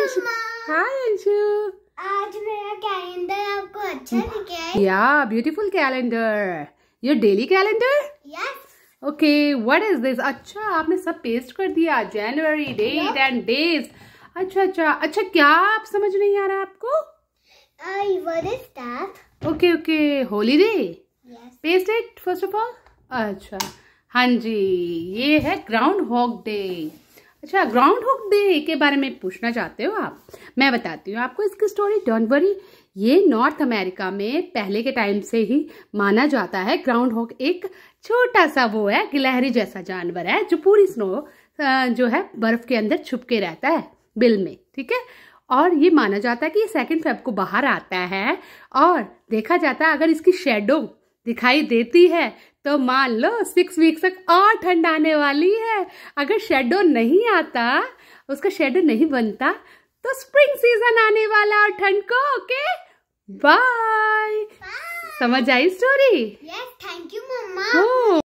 अंशु हाय अंशु आज मेरा कैलेंडर आपको अच्छा hmm. दिखे या beautiful calendar your daily calendar okay what is this अच्छा आपने सब पेस्ट कर दिया जनवरी डेट एंड डेज अच्छा अच्छा अच्छा क्या आप समझ नहीं आ रहा आपको आई okay okay holiday paste it first of all अच्छा हाँ जी ये है ग्राउंड हॉक डे अच्छा ग्राउंड हुक डे के बारे में पूछना चाहते हो आप मैं बताती हूँ आपको इसकी स्टोरी डोंट वरी ये नॉर्थ अमेरिका में पहले के टाइम से ही माना जाता है ग्राउंड हॉक एक छोटा सा वो है गिलहरी जैसा जानवर है जो पूरी स्नो जो है बर्फ के अंदर छुप के रहता है बिल में ठीक है और ये माना जाता है कि ये सेकेंड फेब को बाहर आता है और देखा जाता है अगर इसकी शेडो दिखाई देती है तो मान लो सिक्स वीक्स तक और ठंड आने वाली है अगर शेडो नहीं आता उसका शेडो नहीं बनता तो स्प्रिंग सीजन आने वाला और ठंड को ओके बाय समझ आई story yes thank you mamma